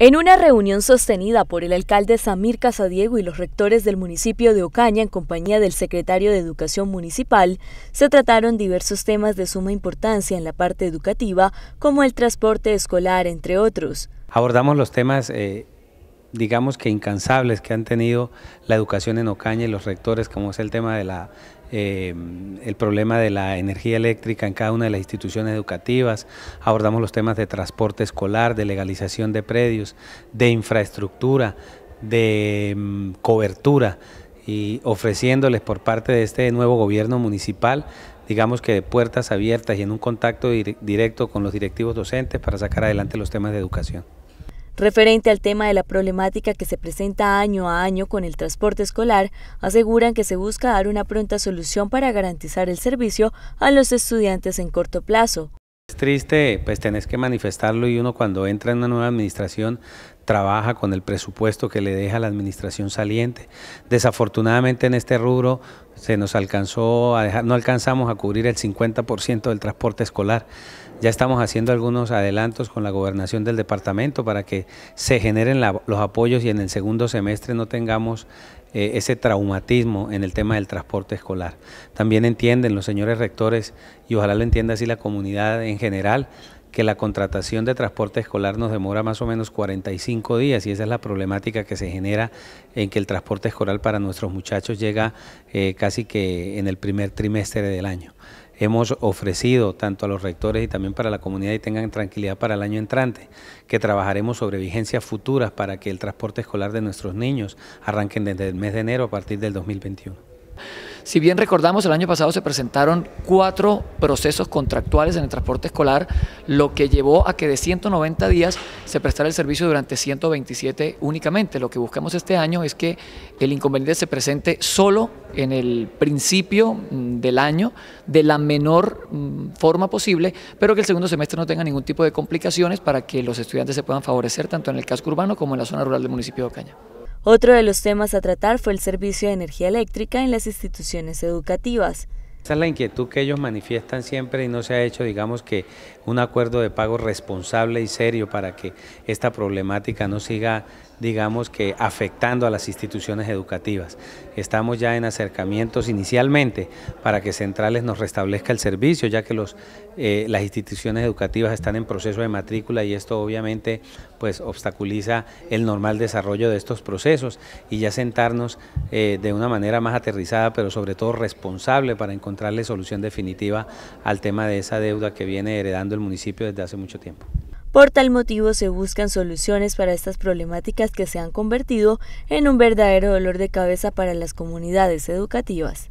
En una reunión sostenida por el alcalde Samir Casadiego y los rectores del municipio de Ocaña en compañía del secretario de Educación Municipal, se trataron diversos temas de suma importancia en la parte educativa, como el transporte escolar, entre otros. Abordamos los temas eh, digamos que incansables que han tenido la educación en Ocaña y los rectores, como es el tema de la eh, el problema de la energía eléctrica en cada una de las instituciones educativas, abordamos los temas de transporte escolar, de legalización de predios, de infraestructura, de mm, cobertura y ofreciéndoles por parte de este nuevo gobierno municipal digamos que de puertas abiertas y en un contacto directo con los directivos docentes para sacar adelante los temas de educación. Referente al tema de la problemática que se presenta año a año con el transporte escolar, aseguran que se busca dar una pronta solución para garantizar el servicio a los estudiantes en corto plazo triste, pues tenés que manifestarlo y uno cuando entra en una nueva administración trabaja con el presupuesto que le deja la administración saliente. Desafortunadamente en este rubro se nos alcanzó a dejar, no alcanzamos a cubrir el 50% del transporte escolar. Ya estamos haciendo algunos adelantos con la gobernación del departamento para que se generen los apoyos y en el segundo semestre no tengamos eh, ese traumatismo en el tema del transporte escolar. También entienden los señores rectores, y ojalá lo entienda así la comunidad en general, que la contratación de transporte escolar nos demora más o menos 45 días y esa es la problemática que se genera en que el transporte escolar para nuestros muchachos llega eh, casi que en el primer trimestre del año hemos ofrecido tanto a los rectores y también para la comunidad y tengan tranquilidad para el año entrante, que trabajaremos sobre vigencias futuras para que el transporte escolar de nuestros niños arranquen desde el mes de enero a partir del 2021. Si bien recordamos, el año pasado se presentaron cuatro procesos contractuales en el transporte escolar, lo que llevó a que de 190 días se prestara el servicio durante 127 únicamente. Lo que buscamos este año es que el inconveniente se presente solo en el principio mm, del año, de la menor mm, forma posible, pero que el segundo semestre no tenga ningún tipo de complicaciones para que los estudiantes se puedan favorecer tanto en el casco urbano como en la zona rural del municipio de Ocaña. Otro de los temas a tratar fue el servicio de energía eléctrica en las instituciones educativas. Esa es la inquietud que ellos manifiestan siempre y no se ha hecho, digamos que, un acuerdo de pago responsable y serio para que esta problemática no siga, digamos que, afectando a las instituciones educativas. Estamos ya en acercamientos inicialmente para que Centrales nos restablezca el servicio, ya que los, eh, las instituciones educativas están en proceso de matrícula y esto obviamente pues obstaculiza el normal desarrollo de estos procesos y ya sentarnos eh, de una manera más aterrizada, pero sobre todo responsable para encontrar solución definitiva al tema de esa deuda que viene heredando el municipio desde hace mucho tiempo. Por tal motivo se buscan soluciones para estas problemáticas que se han convertido en un verdadero dolor de cabeza para las comunidades educativas.